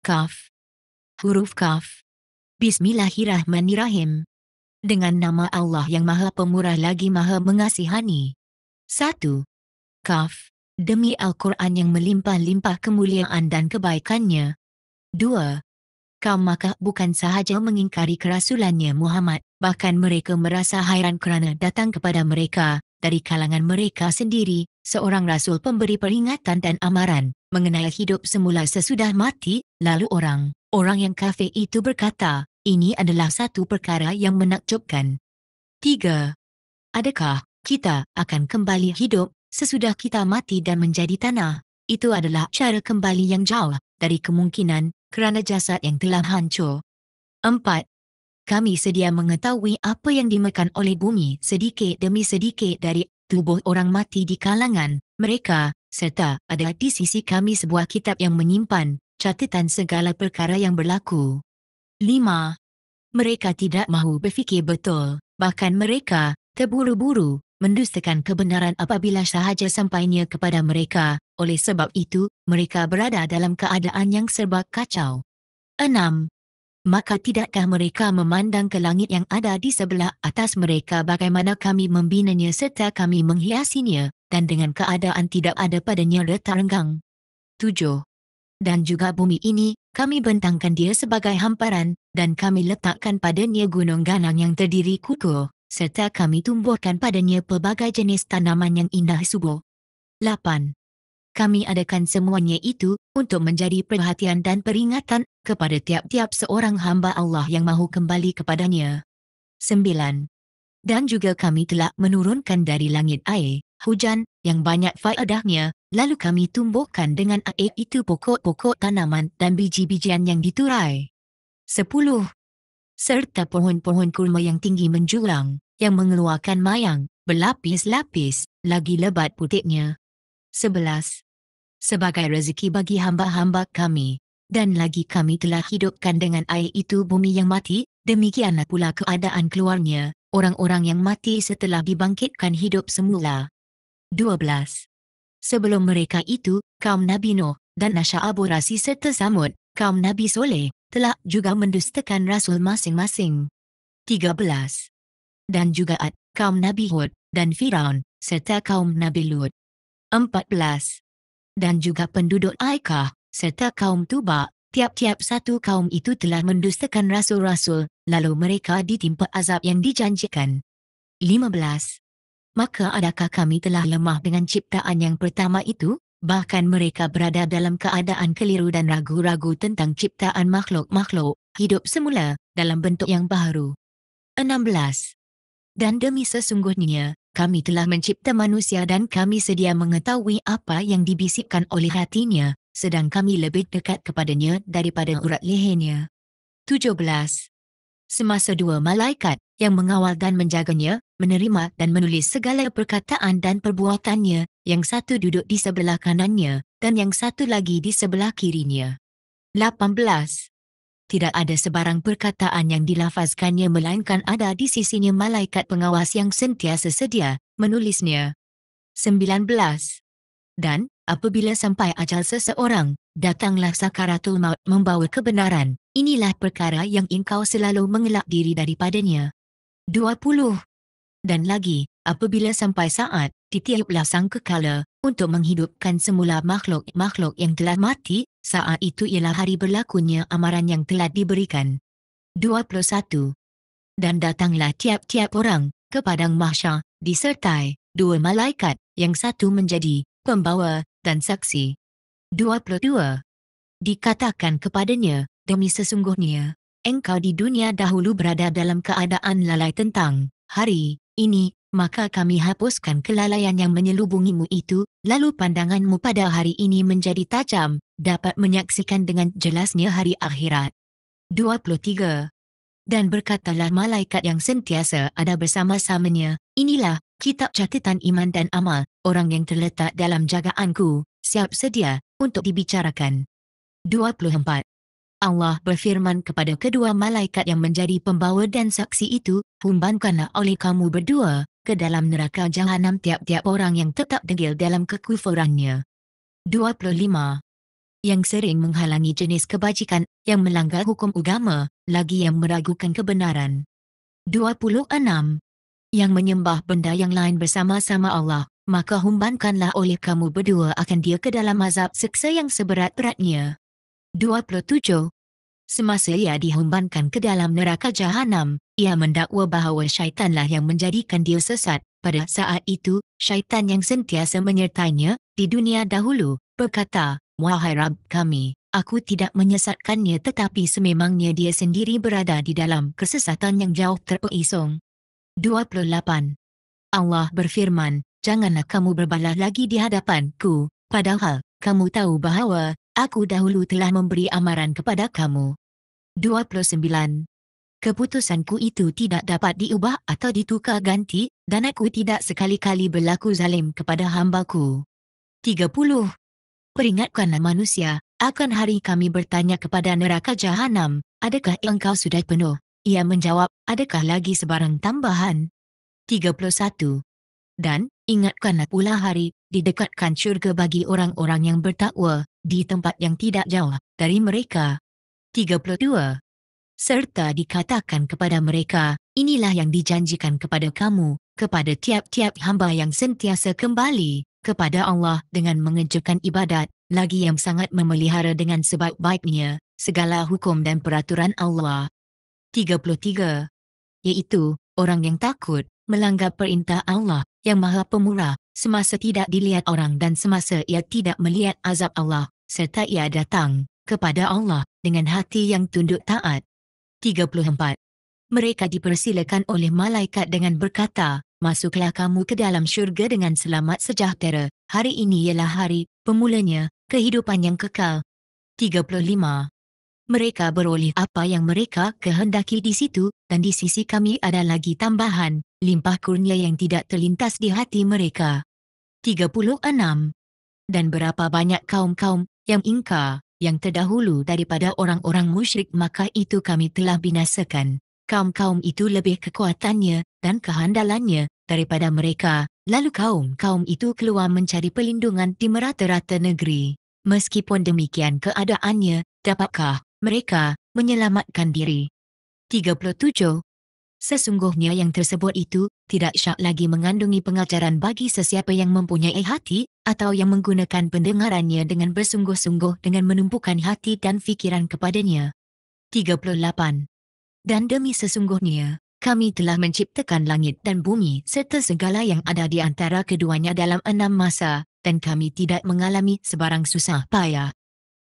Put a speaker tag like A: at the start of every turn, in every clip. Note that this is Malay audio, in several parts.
A: Kaf. Huruf Kaf. Bismillahirrahmanirrahim. Dengan nama Allah yang Maha Pemurah lagi Maha Mengasihani. Satu, Kaf. Demi Al-Quran yang melimpah-limpah kemuliaan dan kebaikannya. Dua, Kaf maka bukan sahaja mengingkari kerasulannya Muhammad, bahkan mereka merasa hairan kerana datang kepada mereka, dari kalangan mereka sendiri, seorang rasul pemberi peringatan dan amaran mengenai hidup semula sesudah mati Lalu orang, orang yang kafe itu berkata, ini adalah satu perkara yang menakjubkan. 3. Adakah kita akan kembali hidup sesudah kita mati dan menjadi tanah? Itu adalah cara kembali yang jauh dari kemungkinan kerana jasad yang telah hancur. 4. Kami sedia mengetahui apa yang dimakan oleh bumi sedikit demi sedikit dari tubuh orang mati di kalangan mereka serta ada di sisi kami sebuah kitab yang menyimpan catatan segala perkara yang berlaku. 5. Mereka tidak mahu berfikir betul, bahkan mereka terburu-buru mendustakan kebenaran apabila sahaja sampainya kepada mereka. Oleh sebab itu, mereka berada dalam keadaan yang serba kacau. 6. Maka tidakkah mereka memandang ke langit yang ada di sebelah atas mereka bagaimana kami membinanya serta kami menghiasinya dan dengan keadaan tidak ada padanya Tujuh dan juga bumi ini, kami bentangkan dia sebagai hamparan, dan kami letakkan padanya gunung ganang yang terdiri kukuh, serta kami tumbuhkan padanya pelbagai jenis tanaman yang indah subur. 8. Kami adakan semuanya itu, untuk menjadi perhatian dan peringatan, kepada tiap-tiap seorang hamba Allah yang mahu kembali kepadanya. 9. Dan juga kami telah menurunkan dari langit air, hujan, yang banyak faedahnya, lalu kami tumbuhkan dengan air itu pokok-pokok tanaman dan biji-bijian yang diturai. sepuluh Serta pohon-pohon kurma yang tinggi menjulang, yang mengeluarkan mayang, berlapis-lapis, lagi lebat putiknya sebelas Sebagai rezeki bagi hamba-hamba kami, dan lagi kami telah hidupkan dengan air itu bumi yang mati, demikianlah pula keadaan keluarnya, orang-orang yang mati setelah dibangkitkan hidup semula. dua belas Sebelum mereka itu, kaum Nabi Nuh dan Nasha'abu Rasi serta Samud, kaum Nabi Soleh, telah juga mendustakan Rasul masing-masing. 13. Dan juga Ad, kaum Nabi Hud dan Firaun, serta kaum Nabi Lut. 14. Dan juga penduduk Aikah, serta kaum Tuba, tiap-tiap satu kaum itu telah mendustakan Rasul-Rasul, lalu mereka ditimpa azab yang dijanjikan. 15 maka adakah kami telah lemah dengan ciptaan yang pertama itu? Bahkan mereka berada dalam keadaan keliru dan ragu-ragu tentang ciptaan makhluk-makhluk hidup semula dalam bentuk yang baru. 16. Dan demi sesungguhnya, kami telah mencipta manusia dan kami sedia mengetahui apa yang dibisikkan oleh hatinya, sedang kami lebih dekat kepadanya daripada urat lehernya. 17. Semasa dua malaikat yang mengawal dan menjaganya menerima dan menulis segala perkataan dan perbuatannya, yang satu duduk di sebelah kanannya, dan yang satu lagi di sebelah kirinya. 18. Tidak ada sebarang perkataan yang dilafazkannya melainkan ada di sisinya malaikat pengawas yang sentiasa sedia, menulisnya. 19. Dan, apabila sampai ajal seseorang, datanglah Sakaratul Maut membawa kebenaran, inilah perkara yang engkau selalu mengelak diri daripadanya dan lagi, apabila sampai saat, ditiuplah sang kekala, untuk menghidupkan semula makhluk-makhluk yang telah mati, saat itu ialah hari berlakunya amaran yang telah diberikan. 21. Dan datanglah tiap-tiap orang, ke Padang Mahsyar, disertai, dua malaikat, yang satu menjadi, pembawa, dan saksi. 22. Dikatakan kepadanya, demi sesungguhnya, engkau di dunia dahulu berada dalam keadaan lalai tentang, hari, ini, maka kami hapuskan kelalaian yang menyelubungimu itu, lalu pandanganmu pada hari ini menjadi tajam, dapat menyaksikan dengan jelasnya hari akhirat. 23. Dan berkatalah malaikat yang sentiasa ada bersama-samanya, inilah, kitab catatan iman dan amal, orang yang terletak dalam jagaanku, siap sedia, untuk dibicarakan. 24. Allah berfirman kepada kedua malaikat yang menjadi pembawa dan saksi itu, Humbankanlah oleh kamu berdua, ke dalam neraka jahanam tiap-tiap orang yang tetap degil dalam kekufurannya. 25. Yang sering menghalangi jenis kebajikan, yang melanggar hukum agama, lagi yang meragukan kebenaran. 26. Yang menyembah benda yang lain bersama-sama Allah, maka humbankanlah oleh kamu berdua akan dia ke dalam azab seksa yang seberat-beratnya. 27. Semasa ia dihumbankan ke dalam neraka jahanam, ia mendakwa bahawa syaitanlah yang menjadikan dia sesat. Pada saat itu, syaitan yang sentiasa menyertainya di dunia dahulu berkata, "Wahai Rabb kami, aku tidak menyesatkannya tetapi sememangnya dia sendiri berada di dalam kesesatan yang jauh terpeisong." 28. Allah berfirman, "Janganlah kamu berbalah lagi di hadapanku, padahal kamu tahu bahawa aku dahulu telah memberi amaran kepada kamu. 29. Keputusanku itu tidak dapat diubah atau ditukar ganti, dan aku tidak sekali-kali berlaku zalim kepada hambaku. 30. Peringatkanlah manusia, akan hari kami bertanya kepada neraka jahanam, adakah engkau sudah penuh? Ia menjawab, adakah lagi sebarang tambahan? 31. Dan, ingatkanlah pula hari didekatkan syurga bagi orang-orang yang bertakwa di tempat yang tidak jauh dari mereka. 32. Serta dikatakan kepada mereka, inilah yang dijanjikan kepada kamu, kepada tiap-tiap hamba yang sentiasa kembali kepada Allah dengan mengejarkan ibadat, lagi yang sangat memelihara dengan sebaik-baiknya segala hukum dan peraturan Allah. 33. Yaitu, orang yang takut melanggar perintah Allah yang maha pemurah semasa tidak dilihat orang dan semasa ia tidak melihat azab Allah serta ia datang kepada Allah dengan hati yang tunduk taat. 34. Mereka dipersilakan oleh malaikat dengan berkata, Masuklah kamu ke dalam syurga dengan selamat sejahtera. Hari ini ialah hari, pemulanya, kehidupan yang kekal. 35. Mereka beroleh apa yang mereka kehendaki di situ dan di sisi kami ada lagi tambahan limpah kurnia yang tidak terlintas di hati mereka. 36. Dan berapa banyak kaum-kaum yang ingkar, yang terdahulu daripada orang-orang musyrik maka itu kami telah binasakan. Kaum-kaum itu lebih kekuatannya dan kehandalannya daripada mereka. Lalu kaum-kaum itu keluar mencari pelindungan di merata-rata negeri. Meskipun demikian keadaannya, dapatkah mereka menyelamatkan diri? 37 sesungguhnya yang tersebut itu tidak syak lagi mengandungi pengajaran bagi sesiapa yang mempunyai hati atau yang menggunakan pendengarannya dengan bersungguh-sungguh dengan menumpukan hati dan fikiran kepadanya. 38. Dan demi sesungguhnya, kami telah menciptakan langit dan bumi serta segala yang ada di antara keduanya dalam enam masa, dan kami tidak mengalami sebarang susah payah.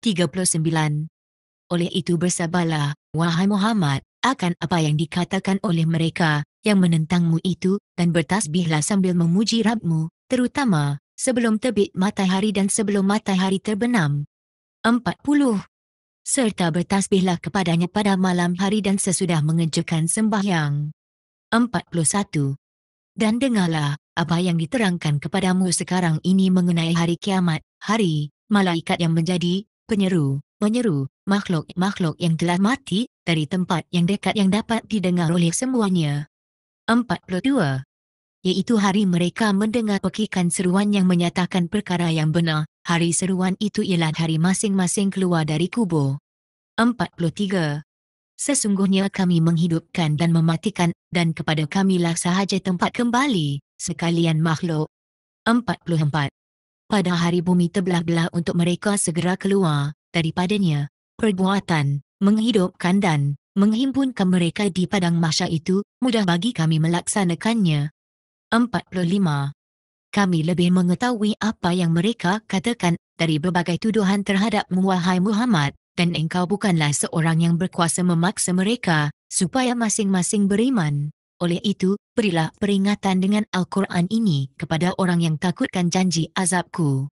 A: 39. Oleh itu bersabarlah, wahai Muhammad, akan apa yang dikatakan oleh mereka yang menentangmu itu dan bertasbihlah sambil memuji Rabbmu, terutama sebelum terbit matahari dan sebelum matahari terbenam. 40. Serta bertasbihlah kepadanya pada malam hari dan sesudah mengerjakan sembahyang. 41. Dan dengarlah apa yang diterangkan kepadamu sekarang ini mengenai hari kiamat, hari malaikat yang menjadi penyeru, menyeru makhluk-makhluk yang telah mati dari tempat yang dekat yang dapat didengar oleh semuanya. 42. Yaitu hari mereka mendengar pekikan seruan yang menyatakan perkara yang benar, hari seruan itu ialah hari masing-masing keluar dari kubur. 43. Sesungguhnya kami menghidupkan dan mematikan, dan kepada kamilah sahaja tempat kembali, sekalian makhluk. 44. Pada hari bumi terbelah-belah untuk mereka segera keluar, daripadanya, perbuatan menghidupkan dan menghimpunkan mereka di padang mahsyar itu mudah bagi kami melaksanakannya. 45. Kami lebih mengetahui apa yang mereka katakan dari berbagai tuduhan terhadap Wahai Muhammad dan engkau bukanlah seorang yang berkuasa memaksa mereka supaya masing-masing beriman. Oleh itu, berilah peringatan dengan Al-Quran ini kepada orang yang takutkan janji azabku.